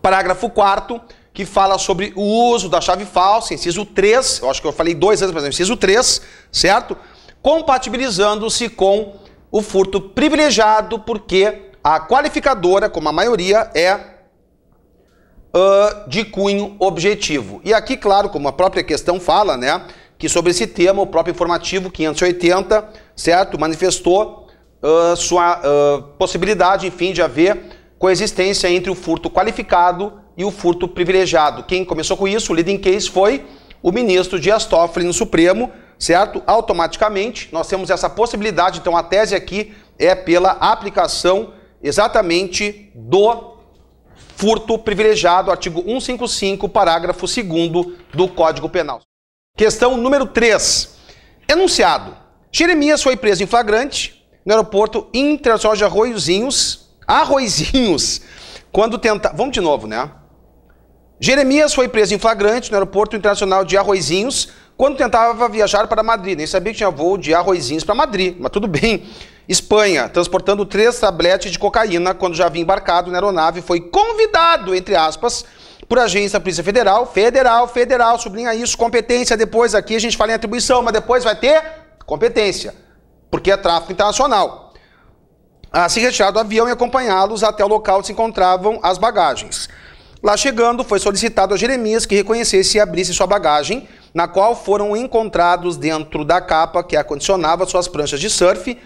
parágrafo 4 que fala sobre o uso da chave falsa, inciso 3, eu acho que eu falei dois anos, mas é inciso 3, certo? Compatibilizando-se com o furto privilegiado, porque a qualificadora, como a maioria, é uh, de cunho objetivo. E aqui, claro, como a própria questão fala, né, que sobre esse tema, o próprio informativo 580, certo, manifestou uh, sua uh, possibilidade, enfim, de haver coexistência entre o furto qualificado e o furto privilegiado. Quem começou com isso, o leading case, foi o ministro Dias Toffoli no Supremo, certo? Automaticamente, nós temos essa possibilidade, então a tese aqui é pela aplicação exatamente do furto privilegiado, artigo 155, parágrafo 2 do Código Penal. Questão número 3. Enunciado. Jeremias foi preso em flagrante no aeroporto internacional de Arroiozinhos, Arrozinhos, quando tentar. Vamos de novo, né? Jeremias foi preso em flagrante no aeroporto internacional de Arrozinhos quando tentava viajar para Madrid. Nem sabia que tinha voo de Arrozinhos para Madrid, mas tudo bem. Espanha, transportando três tabletes de cocaína quando já havia embarcado na aeronave, foi convidado, entre aspas, por agência da Polícia Federal, federal, federal, sublinha isso, competência, depois aqui a gente fala em atribuição, mas depois vai ter competência, porque é tráfico internacional a assim se o do avião e acompanhá-los até o local onde se encontravam as bagagens. Lá chegando, foi solicitado a Jeremias que reconhecesse e abrisse sua bagagem, na qual foram encontrados dentro da capa que acondicionava suas pranchas de surf,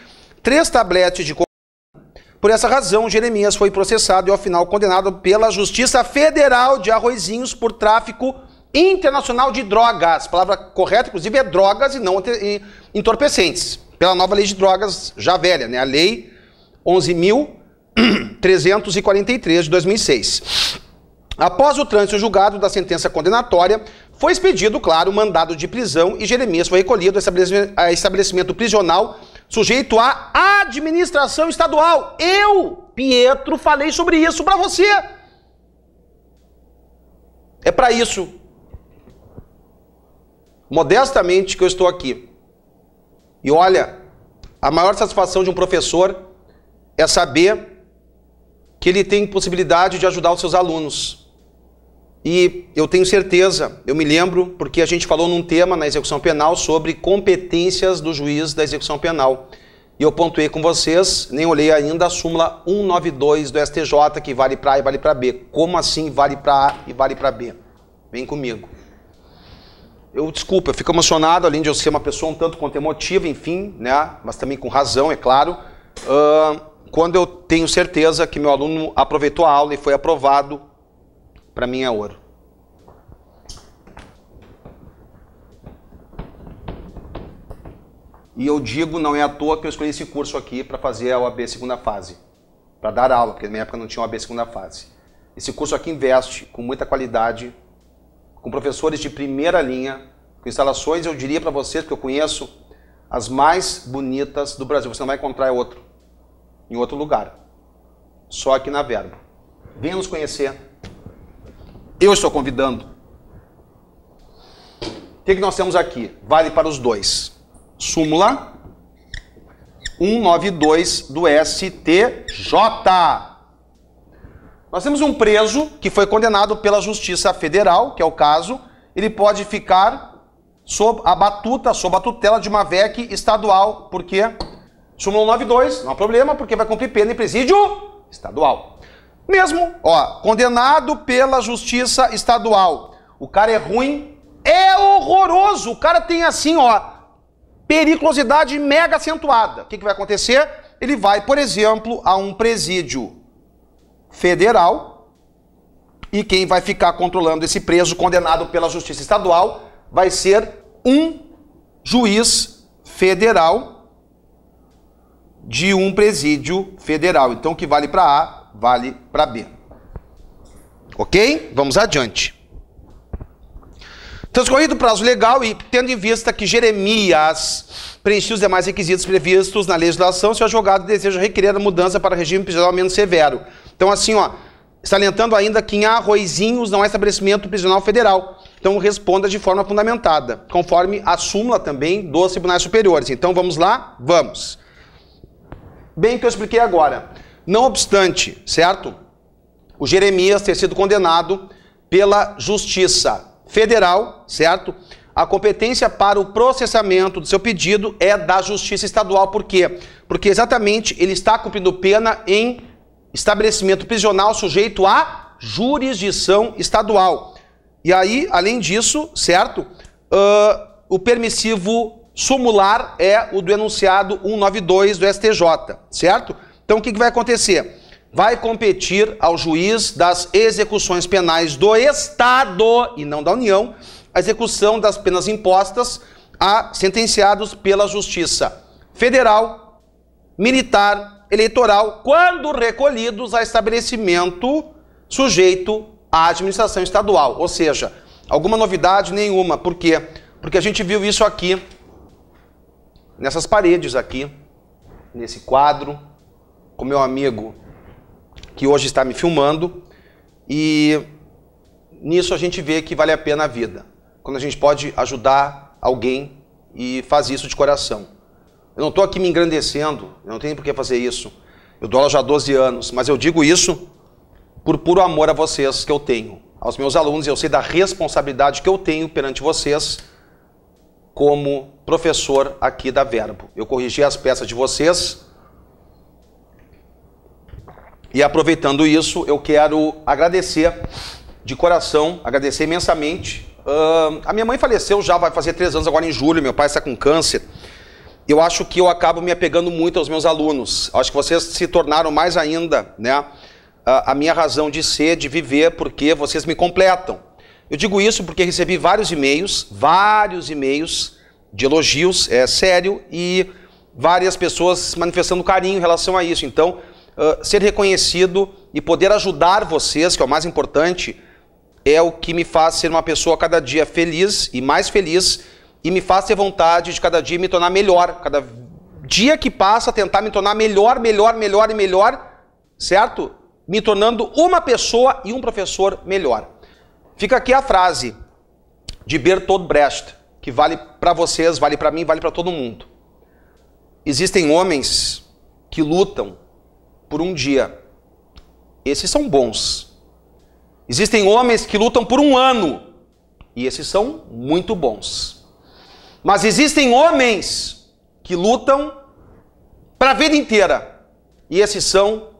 três tabletes de por essa razão, Jeremias foi processado e, ao final, condenado pela Justiça Federal de Arroizinhos por tráfico internacional de drogas. A palavra correta, inclusive, é drogas e não entorpecentes. Pela nova lei de drogas, já velha, né? A lei 11.343 de 2006. Após o trânsito julgado da sentença condenatória, foi expedido, claro, o mandado de prisão e Jeremias foi recolhido a estabelecimento prisional sujeito à administração estadual. Eu, Pietro, falei sobre isso para você. É para isso. Modestamente que eu estou aqui. E olha, a maior satisfação de um professor é saber que ele tem possibilidade de ajudar os seus alunos. E eu tenho certeza, eu me lembro, porque a gente falou num tema na execução penal sobre competências do juiz da execução penal. E eu pontuei com vocês, nem olhei ainda a súmula 192 do STJ, que vale para A e vale para B. Como assim vale para A e vale para B? Vem comigo. Eu desculpa, eu fico emocionado, além de eu ser uma pessoa um tanto quanto emotiva, enfim, né? Mas também com razão, é claro. Uh, quando eu tenho certeza que meu aluno aproveitou a aula e foi aprovado, para mim é ouro. E eu digo, não é à toa que eu escolhi esse curso aqui para fazer a OAB segunda fase, para dar aula, porque na minha época não tinha OAB segunda fase. Esse curso aqui investe com muita qualidade, com professores de primeira linha, com instalações, eu diria para vocês, que eu conheço, as mais bonitas do Brasil. Você não vai encontrar outro em outro lugar, só aqui na Verbo. Venha nos conhecer. Eu estou convidando. O que, que nós temos aqui? Vale para os dois. Súmula 192 do STJ. Nós temos um preso que foi condenado pela Justiça Federal, que é o caso, ele pode ficar sob a batuta, sob a tutela de uma VEC estadual, porque Súmula 192, não há problema, porque vai cumprir pena em presídio estadual. Mesmo, ó, condenado pela justiça estadual. O cara é ruim, é horroroso. O cara tem assim, ó, periculosidade mega acentuada. O que, que vai acontecer? Ele vai, por exemplo, a um presídio federal e quem vai ficar controlando esse preso condenado pela justiça estadual vai ser um juiz federal de um presídio federal. Então, o que vale para A, vale para B. Ok? Vamos adiante. Transcorrido o prazo legal e tendo em vista que Jeremias preenche os demais requisitos previstos na legislação, se o advogado deseja requerer a mudança para regime prisional menos severo. Então, assim, ó, salientando ainda que em Arroizinhos não há estabelecimento prisional federal. Então, responda de forma fundamentada, conforme a súmula também dos tribunais superiores. Então, vamos lá? Vamos bem que eu expliquei agora. Não obstante, certo? O Jeremias ter sido condenado pela Justiça Federal, certo? A competência para o processamento do seu pedido é da Justiça Estadual. Por quê? Porque exatamente ele está cumprindo pena em estabelecimento prisional sujeito à jurisdição estadual. E aí, além disso, certo? Uh, o permissivo sumular é o do enunciado 192 do STJ, certo? Então o que, vai acontecer? Vai competir ao juiz das execuções penais do Estado e não da União a execução das penas impostas a sentenciados pela Justiça Federal, Militar, Eleitoral, quando recolhidos a estabelecimento sujeito à administração estadual. Ou seja, alguma novidade nenhuma. Por quê? Porque a gente viu isso aqui nessas paredes aqui, nesse quadro, com meu amigo que hoje está me filmando. E nisso a gente vê que vale a pena a vida, quando a gente pode ajudar alguém e fazer isso de coração. Eu não estou aqui me engrandecendo, eu não tenho por que fazer isso. Eu dou aula já há 12 anos, mas eu digo isso por puro amor a vocês que eu tenho, aos meus alunos, eu sei da responsabilidade que eu tenho perante vocês como professor aqui da Verbo. Eu corrigi as peças de vocês. E aproveitando isso, eu quero agradecer de coração, agradecer imensamente. Uh, a minha mãe faleceu já, vai fazer três anos agora em julho, meu pai está com câncer. Eu acho que eu acabo me apegando muito aos meus alunos. Acho que vocês se tornaram mais ainda, né? a minha razão de ser, de viver, porque vocês me completam. Eu digo isso porque recebi vários e-mails, vários e-mails de elogios, é sério, e várias pessoas manifestando carinho em relação a isso. Então, uh, ser reconhecido e poder ajudar vocês, que é o mais importante, é o que me faz ser uma pessoa cada dia feliz e mais feliz e me faz ter vontade de cada dia me tornar melhor. Cada dia que passa, tentar me tornar melhor, melhor, melhor e melhor, certo? Me tornando uma pessoa e um professor melhor. Fica aqui a frase de Bertold Brecht, que vale para vocês, vale para mim, vale para todo mundo. Existem homens que lutam por um dia. Esses são bons. Existem homens que lutam por um ano. E esses são muito bons. Mas existem homens que lutam para a vida inteira. E esses são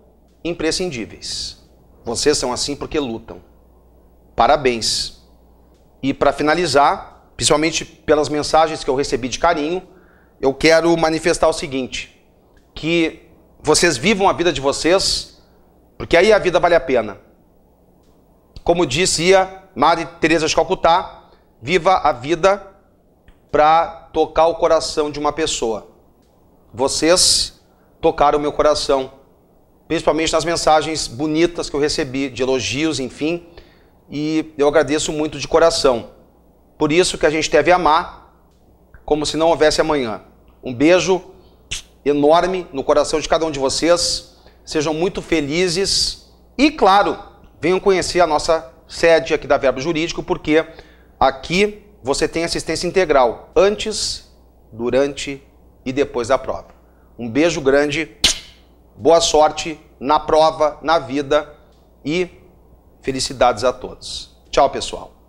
imprescindíveis. Vocês são assim porque lutam. Parabéns. E para finalizar, principalmente pelas mensagens que eu recebi de carinho, eu quero manifestar o seguinte: que vocês vivam a vida de vocês, porque aí a vida vale a pena. Como dizia a Madre Teresa de Calcutá, viva a vida para tocar o coração de uma pessoa. Vocês tocaram o meu coração, principalmente nas mensagens bonitas que eu recebi, de elogios, enfim, e eu agradeço muito de coração. Por isso que a gente deve amar como se não houvesse amanhã. Um beijo enorme no coração de cada um de vocês. Sejam muito felizes e, claro, venham conhecer a nossa sede aqui da Verbo Jurídico, porque aqui você tem assistência integral antes, durante e depois da prova. Um beijo grande, boa sorte na prova, na vida e Felicidades a todos. Tchau, pessoal.